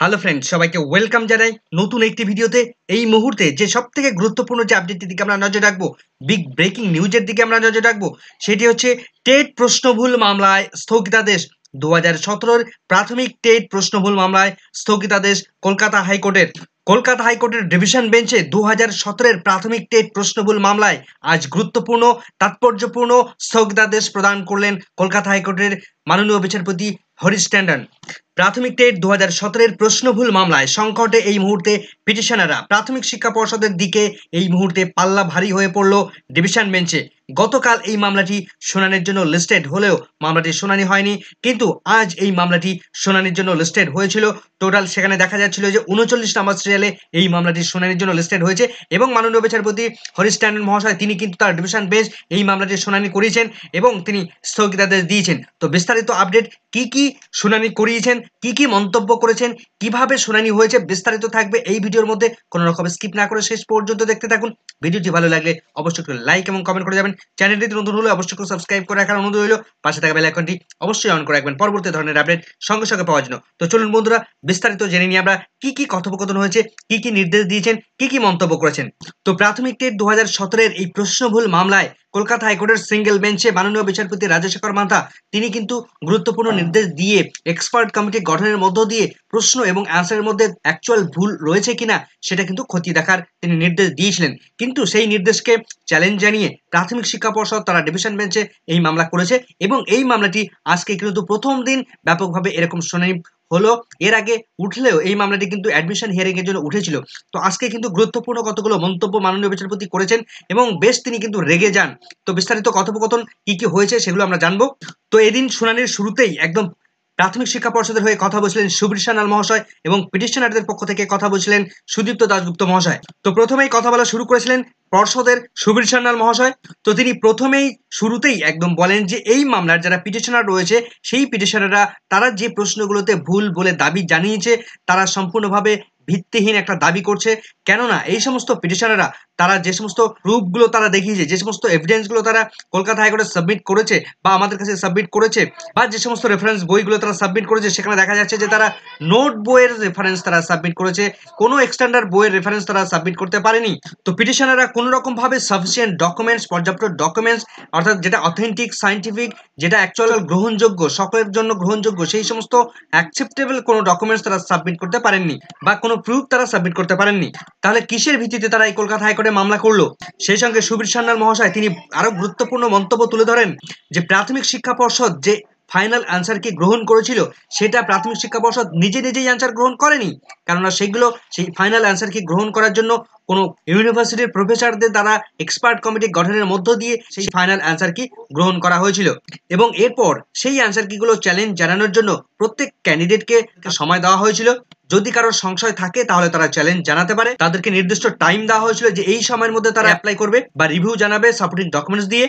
hello friend সবাইকে welcome জানাই নতুন একটি ভিডিওতে এই মুহূর্তে যে সব থেকে গুরুত্বপূর্ণ যে আপডেটটির দিকে আমরা নজর রাখবো বিগ ব্রেকিং নিউজের দিকে আমরা নজর রাখবো সেটি হচ্ছে টেট প্রশ্নভুল মামলায় স্থগিতাদেশ দু হাজার সতেরোর প্রাথমিক টেট প্রশ্নভুল মামলায় স্থগিতাদেশ কলকাতা হাইকোর্টের কলকাতা হাইকোর্টের ডিভিশন বেঞ্চে দু হাজার সতেরোর প্রাথমিক টেট প্রশ্নবুল মামলায় আজ গুরুত্বপূর্ণ তাৎপর্যপূর্ণ স্থগিতাদেশ প্রদান করলেন কলকাতা হাইকোর্টের মাননীয় বিচারপতি হরিশ ট্যান্ডন প্রাথমিক টেট দু হাজার সতেরোর প্রশ্নভুল মামলায় সংকটে এই মুহূর্তে পিটিশনাররা প্রাথমিক শিক্ষা পর্ষদের দিকে এই মুহূর্তে পাল্লা ভারী হয়ে পড়ল ডিভিশন বেঞ্চে গতকাল এই মামলাটি শুনানির জন্য লিস্টেড হলেও মামলাটি শুনানি হয়নি কিন্তু আজ এই মামলাটি শুনানির জন্য লিস্টেড হয়েছিল টোটাল সেখানে দেখা যাচ্ছিল যে উনচল্লিশ নম্বর সিরিয়ালে এই মামলাটি শুনানির জন্য লিস্টেড হয়েছে এবং মাননীয় বিচারপতি হরিশ ট্যান্ডন মহাশয় তিনি কিন্তু তার ডিভিশন বেঞ্চ এই মামলাটি শুনানি করিয়েছেন এবং তিনি স্থগিতাদেশ দিয়েছেন তো বিস্তারিত আপডেট কি কি শুনানি করিয়েছেন কি কি মন্তব্য করেছেন কিভাবে শুনানি হয়েছে বিস্তারিত থাকবে এই ভিডিওর মধ্যে কোনো রকম স্কিপ না করে শেষ পর্যন্ত দেখতে থাকুন ভিডিওটি ভালো লাগলে অবশ্যই লাইক এবং কমেন্ট করে যাবেন চ্যানেলটিতে নতুন হলে অবশ্যই করে সাবস্ক্রাইব করে রাখার অনুরোধ রইল পাশে থাকা বেল আইকনটি অবশ্যই অন করে রাখবেন পরবর্তী ধরনের আপডেট সঙ্গে সঙ্গে পাওয়ার জন্য তো চলুন বন্ধুরা বিস্তারিত জেনে নিই আমরা কি কি কথোপকথন হয়েছে কি কি নির্দেশ দিয়েছেন কি কি মন্তব্য করেছেন তো প্রাথমিক টেট দু হাজার সতেরোর এই প্রশ্নভুল মামলায় কলকাতা হাইকোর্টের সিঙ্গেল বেঞ্চে মাননীয় বিচারপতি রাজশেখর মাথা তিনি কিন্তু গুরুত্বপূর্ণ নির্দেশ দিয়ে এক্সপার্ট কমিটি গঠনের মধ্য দিয়ে প্রশ্ন এবং অ্যান্সারের মধ্যে অ্যাকচুয়াল ভুল রয়েছে কিনা সেটা কিন্তু ক্ষতি দেখার তিনি নির্দেশ দিয়েছিলেন কিন্তু সেই নির্দেশকে চ্যালেঞ্জ জানিয়ে প্রাথমিক শিক্ষা পর্ষদ তারা ডিভিশন বেঞ্চে এই মামলা করেছে এবং এই মামলাটি আজকে কিন্তু প্রথম দিন ব্যাপকভাবে এরকম শুনানি হলো এর আগে উঠলেও এই মামলাটি কিন্তু অ্যাডমিশন এর জন্য উঠেছিল তো আজকে কিন্তু গুরুত্বপূর্ণ কতগুলো মন্তব্য মাননীয় বিচারপতি করেছেন এবং বেশ তিনি কিন্তু রেগে যান তো বিস্তারিত কথোপকথন কি কি হয়েছে সেগুলো আমরা জানবো তো এদিন শুনানির শুরুতেই একদম প্রাথমিক শিক্ষা পর্ষদের হয়ে কথা বলছিলেন সুবীর নাল মহাশয় এবং পিটিশনারদের পক্ষ থেকে কথা বলছিলেন সুদীপ্ত দাশগুপ্ত মহাশয় তো প্রথমেই কথা বলা শুরু করেছিলেন পর্ষদের সুবীর সান্যাল মহাশয় তো তিনি প্রথমেই শুরুতেই একদম বলেন যে এই মামলার যারা পিটিশনার রয়েছে সেই পিটিশনাররা তারা যে প্রশ্নগুলোতে ভুল বলে দাবি জানিয়েছে তারা সম্পূর্ণভাবে ভিত্তিহীন একটা দাবি করছে কেননা এই সমস্ত পিটিশনাররা তারা যে সমস্ত প্রুফগুলো তারা দেখিয়েছে যে সমস্ত এভিডেন্সগুলো তারা কলকাতা হাইকোর্টে সাবমিট করেছে বা আমাদের কাছে সাবমিট করেছে বা যে সমস্ত রেফারেন্স বইগুলো তারা সাবমিট করেছে সেখানে দেখা যাচ্ছে যে তারা নোট বইয়ের রেফারেন্স তারা সাবমিট করেছে কোনো এক্সট্যান্ডার্ড বইয়ের রেফারেন্স তারা সাবমিট করতে পারেনি তো পিটিশনাররা কোনো রকমভাবে সাফিসিয়েন্ট ডকুমেন্টস পর্যাপ্ত ডকুমেন্টস অর্থাৎ যেটা অথেন্টিক সাইন্টিফিক যেটা অ্যাকচুয়াল গ্রহণযোগ্য সকলের জন্য গ্রহণযোগ্য সেই সমস্ত অ্যাকসেপ্টেবল কোনো ডকুমেন্টস তারা সাবমিট করতে পারেননি বা কোনো প্রুফ তারা সাবমিট করতে পারেননি তাহলে কিসের ভিত্তিতে তারা এই কলকাতা হাইকোর্ট হাইকোর্টে মামলা করল সেই সঙ্গে সুবীর সান্নাল মহাশয় তিনি আরো গুরুত্বপূর্ণ মন্তব্য তুলে ধরেন যে প্রাথমিক শিক্ষা পর্ষদ যে ফাইনাল কি গ্রহণ করেছিল সেটা প্রাথমিক শিক্ষা পর্ষদ নিজে নিজেই আনসার গ্রহণ করেনি কেননা সেগুলো সেই ফাইনাল কি গ্রহণ করার জন্য কোনো ইউনিভার্সিটির প্রফেসরদের দ্বারা এক্সপার্ট কমিটি গঠনের মধ্য দিয়ে সেই ফাইনাল কি গ্রহণ করা হয়েছিল এবং এরপর সেই গুলো চ্যালেঞ্জ জানানোর জন্য প্রত্যেক ক্যান্ডিডেটকে সময় দেওয়া হয়েছিল যদি কারোর সংশয় থাকে তাহলে তারা চ্যালেঞ্জ জানাতে পারে তাদেরকে নির্দিষ্ট টাইম দেওয়া হয়েছিল যে এই সময়ের মধ্যে তারা অ্যাপ্লাই করবে বা রিভিউ জানাবে সাপোর্টিং ডকুমেন্টস দিয়ে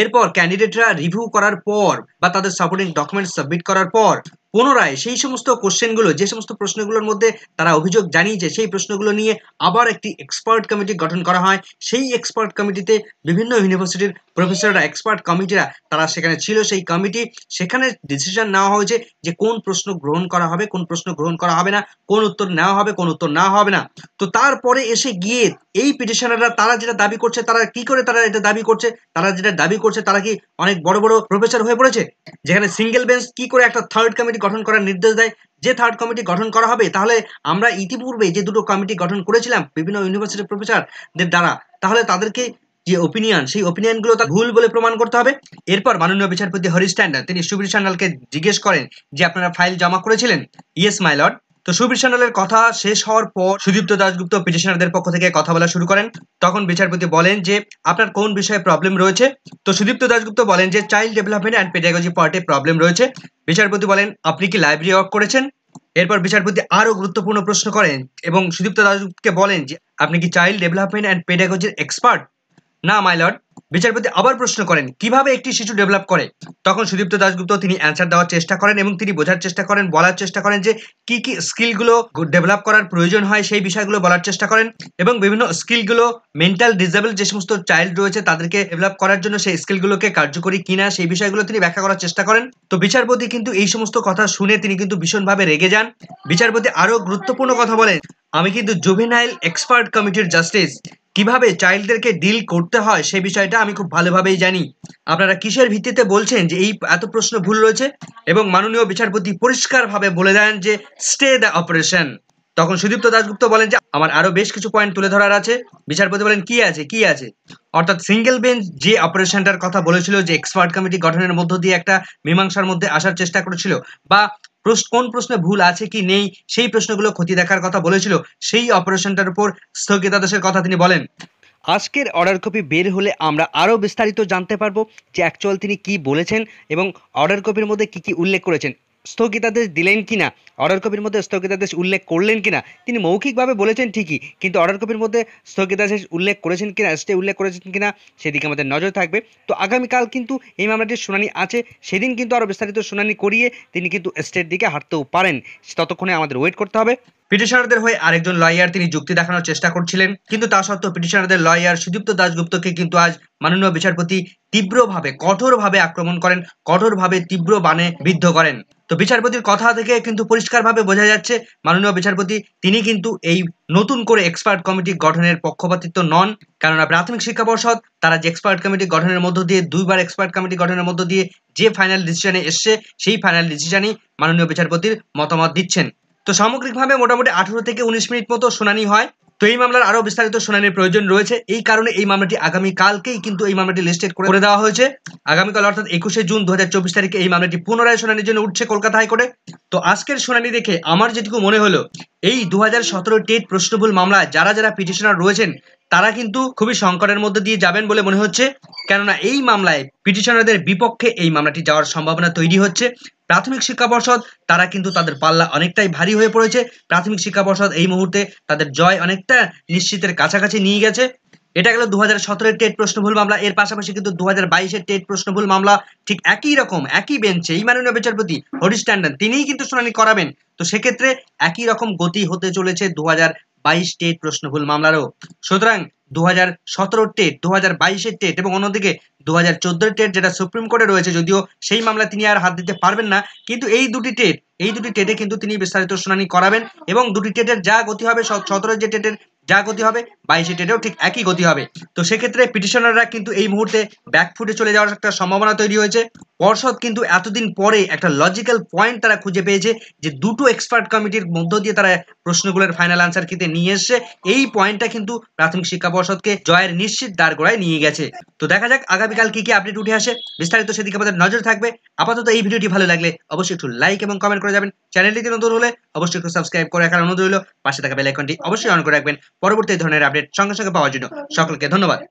এরপর ক্যান্ডিডেটরা রিভিউ করার পর বা তাদের সাপোর্টিং ডকুমেন্টস সাবমিট করার পর পুনরায় সেই সমস্ত কোশ্চেনগুলো যে সমস্ত প্রশ্নগুলোর মধ্যে তারা অভিযোগ জানিয়েছে সেই প্রশ্নগুলো নিয়ে আবার একটি এক্সপার্ট কমিটি গঠন করা হয় সেই এক্সপার্ট কমিটিতে বিভিন্ন ইউনিভার্সিটির প্রফেসররা এক্সপার্ট কমিটিরা তারা সেখানে ছিল সেই কমিটি সেখানে ডিসিশন নেওয়া হয়েছে যে কোন প্রশ্ন গ্রহণ করা হবে কোন প্রশ্ন গ্রহণ করা হবে না কোন উত্তর নেওয়া হবে কোন উত্তর নেওয়া হবে না তো তারপরে এসে গিয়ে এই পিটিশনাররা তারা যেটা দাবি করছে তারা কি করে তারা এটা দাবি করছে তারা যেটা দাবি করছে তারা কি অনেক বড় বড় প্রফেসর হয়ে পড়েছে যেখানে সিঙ্গেল বেঞ্চ কি করে একটা থার্ড কমিটি গঠন করার নির্দেশ দেয় যে থার্ড কমিটি গঠন করা হবে তাহলে আমরা ইতিপূর্বে যে দুটো কমিটি গঠন করেছিলাম বিভিন্ন ইউনিভার্সিটির প্রফেসরদের দ্বারা তাহলে তাদেরকে যে ওপিনিয়ন সেই ওপিনিয়নগুলো তার ভুল বলে প্রমাণ করতে হবে এরপর মাননীয় বিচারপতি হরিশ ট্যান্ডার তিনি সুবীর সান্যালকে জিজ্ঞেস করেন যে আপনারা ফাইল জমা করেছিলেন ইয়েস মাই লর্ড তো সুবীর সান্যালের কথা শেষ হওয়ার পর সুদীপ্ত দাশগুপ্ত পিটিশনারদের পক্ষ থেকে কথা বলা শুরু করেন তখন বিচারপতি বলেন যে আপনার কোন বিষয়ে প্রবলেম রয়েছে তো সুদীপ্ত দাশগুপ্ত বলেন যে চাইল্ড ডেভেলপমেন্ট অ্যান্ড পেডাগজি পার্টে প্রবলেম রয়েছে বিচারপতি বলেন আপনি কি লাইব্রেরি ওয়ার্ক করেছেন এরপর বিচারপতি আরও গুরুত্বপূর্ণ প্রশ্ন করেন এবং সুদীপ্ত দাশগুপ্তকে বলেন যে আপনি কি চাইল্ড ডেভেলপমেন্ট অ্যান্ড পেডাগজির এক্সপার্ট না মাইলর্ড বিচারপতি আবার প্রশ্ন করেন কিভাবে একটি শিশু ডেভেলপ করে তখন সুদীপ্ত দাশগুপ্ত তিনি অ্যান্সার দেওয়ার চেষ্টা করেন এবং তিনি বোঝার চেষ্টা করেন বলার চেষ্টা করেন যে কি কি স্কিলগুলো ডেভেলপ করার প্রয়োজন হয় সেই বিষয়গুলো বলার চেষ্টা করেন এবং বিভিন্ন স্কিলগুলো মেন্টাল ডিজেবল যে সমস্ত চাইল্ড রয়েছে তাদেরকে ডেভেলপ করার জন্য সেই স্কিলগুলোকে কার্যকরী কিনা সেই বিষয়গুলো তিনি ব্যাখ্যা করার চেষ্টা করেন তো বিচারপতি কিন্তু এই সমস্ত কথা শুনে তিনি কিন্তু ভীষণভাবে রেগে যান বিচারপতি আরও গুরুত্বপূর্ণ কথা বলেন আমি কিন্তু জুভেনাইল এক্সপার্ট কমিটির জাস্টিস কিভাবে চাইল্ডদেরকে ডিল করতে হয় সে বিষয়টা আমি খুব ভালোভাবেই জানি আপনারা কিসের ভিত্তিতে বলছেন যে এই এত প্রশ্ন ভুল রয়েছে এবং মাননীয় বিচারপতি পরিষ্কারভাবে বলে দেন যে স্টে দ্য অপারেশন তখন সুদীপ্ত দাশগুপ্ত বলেন যে আমার আরো বেশ কিছু পয়েন্ট তুলে ধরার আছে বিচারপতি বলেন কি আছে কি আছে অর্থাৎ সিঙ্গেল বেঞ্চ যে অপারেশনটার কথা বলেছিল যে এক্সপার্ট কমিটি গঠনের মধ্য দিয়ে একটা মীমাংসার মধ্যে আসার চেষ্টা করেছিল বা কোন প্রশ্নে ভুল আছে কি নেই সেই প্রশ্নগুলো ক্ষতি দেখার কথা বলেছিল সেই অপারেশনটার উপর স্থগিতাদেশের কথা তিনি বলেন আজকের অর্ডার কপি বের হলে আমরা আরও বিস্তারিত জানতে পারবো যে অ্যাকচুয়াল তিনি কি বলেছেন এবং অর্ডার কপির মধ্যে কি কি উল্লেখ করেছেন স্থগিতাদেশ দিলেন কিনা অর্ডার কপির মধ্যে স্থগিতাদেশ উল্লেখ করলেন কিনা তিনি মৌখিকভাবে বলেছেন ঠিকই কিন্তু অর্ডার কপির মধ্যে স্থগিতাদেশ উল্লেখ করেছেন কিনা স্টে উল্লেখ করেছেন কিনা সেদিকে আমাদের নজর থাকবে তো আগামীকাল কিন্তু এই মামলাটির শুনানি আছে সেদিন কিন্তু আরও বিস্তারিত শুনানি করিয়ে তিনি কিন্তু স্টের দিকে হাঁটতেও পারেন ততক্ষণে আমাদের ওয়েট করতে হবে পিটিশনারদের হয়ে আরেকজন লয়ার তিনি যুক্তি দেখানোর চেষ্টা করছিলেন কিন্তু তা সত্ত্বেও পিটিশনারদের লয়ার সুদীপ্ত দাশগুপ্তকে কিন্তু আজ মাননীয় বিচারপতি তীব্রভাবে কঠোরভাবে আক্রমণ করেন কঠোরভাবে তীব্র বানে বিদ্ধ করেন তো বিচারপতির কথা থেকে কিন্তু পরিষ্কারভাবে বোঝা যাচ্ছে মাননীয় বিচারপতি তিনি কিন্তু এই নতুন করে এক্সপার্ট কমিটি গঠনের পক্ষপাতিত্ব নন কেননা প্রাথমিক শিক্ষা পর্ষদ তারা যে এক্সপার্ট কমিটি গঠনের মধ্য দিয়ে দুইবার এক্সপার্ট কমিটি গঠনের মধ্য দিয়ে যে ফাইনাল ডিসিশনে এসছে সেই ফাইনাল ডিসিশনই মাননীয় বিচারপতির মতামত দিচ্ছেন তো সামগ্রিকভাবে মোটামুটি আঠেরো থেকে উনিশ মিনিট মতো শুনানি হয় তো এই মামলার আরো বিস্তারিত শুনানির প্রয়োজন রয়েছে এই কারণে এই মামলাটি আগামী কালকেই কিন্তু এই মামলাটি লিস্টেড করে দেওয়া হয়েছে আগামীকাল অর্থাৎ একুশে জুন দু তারিখে এই মামলাটি পুনরায় শুনানির জন্য উঠছে কলকাতা হাইকোর্টে তো আজকের শুনানি দেখে আমার যেটুকু মনে হলো এই দু হাজার টেট প্রশ্নবুল মামলায় যারা যারা পিটিশনার রয়েছেন তারা কিন্তু খুবই সংকটের মধ্যে দিয়ে যাবেন বলে মনে হচ্ছে কেননা এই মামলায় পিটিশনারদের বিপক্ষে এই মামলাটি যাওয়ার সম্ভাবনা তৈরি হচ্ছে প্রাথমিক শিক্ষা পর্ষদ তারা কিন্তু তাদের পাল্লা অনেকটাই ভারী হয়ে পড়েছে প্রাথমিক শিক্ষা পর্ষদ এই মুহূর্তে তাদের জয় অনেকটা নিশ্চিতের কাছাকাছি নিয়ে গেছে এটা গেল দু হাজার টেট টেট প্রশ্নভুল মামলা এর পাশাপাশি কিন্তু দু হাজার বাইশের টেট প্রশ্নভুল মামলা ঠিক একই রকম একই বেঞ্চে এই মাননীয় বিচারপতি হরিশ ট্যান্ডন তিনিই কিন্তু শুনানি করাবেন তো সেক্ষেত্রে একই রকম গতি হতে চলেছে দু হাজার বাইশ টেট প্রশ্ন ভুল মামলারও সুতরাং দু হাজার সতেরো টেট দু হাজার বাইশের টেট এবং অন্যদিকে দু হাজার চোদ্দোর টেট যেটা সুপ্রিম কোর্টে রয়েছে যদিও সেই মামলা তিনি আর হাত দিতে পারবেন না কিন্তু এই দুটি টেট এই দুটি টেটে কিন্তু তিনি বিস্তারিত শুনানি করাবেন এবং দুটি টেটের যা গতি হবে সতেরো যে টেটের যা গতি হবে বাইশে টেটেও ঠিক একই গতি হবে তো সেক্ষেত্রে পিটিশনাররা কিন্তু এই মুহূর্তে ব্যাকফুটে চলে যাওয়ার একটা সম্ভাবনা তৈরি হয়েছে পর্ষদ কিন্তু এতদিন পরে একটা লজিক্যাল পয়েন্ট তারা খুঁজে পেয়েছে যে দুটো এক্সপার্ট কমিটির মধ্য দিয়ে তারা প্রশ্নগুলোর ফাইনাল আনসার কিনতে নিয়ে এসছে এই পয়েন্টটা কিন্তু প্রাথমিক শিক্ষা পর্ষদকে জয়ের নিশ্চিত দাঁড় গোড়ায় নিয়ে গেছে তো দেখা যাক আগামীকাল কি কি আপডেট উঠে আসে বিস্তারিত সেদিকে আমাদের নজর থাকবে আপাতত এই ভিডিওটি ভালো লাগলে অবশ্যই একটু লাইক এবং কমেন্ট করে যাবেন চ্যানেলটিতে নতুন হলে অবশ্যই একটু সাবস্ক্রাইব করে রাখার অনুরোধ রইল পাশে থাকা বেলাইকনটি অবশ্যই অন করে রাখবেন পরবর্তী ধরনের আপডেট সঙ্গে সঙ্গে পাওয়ার জন্য সকলকে ধন্যবাদ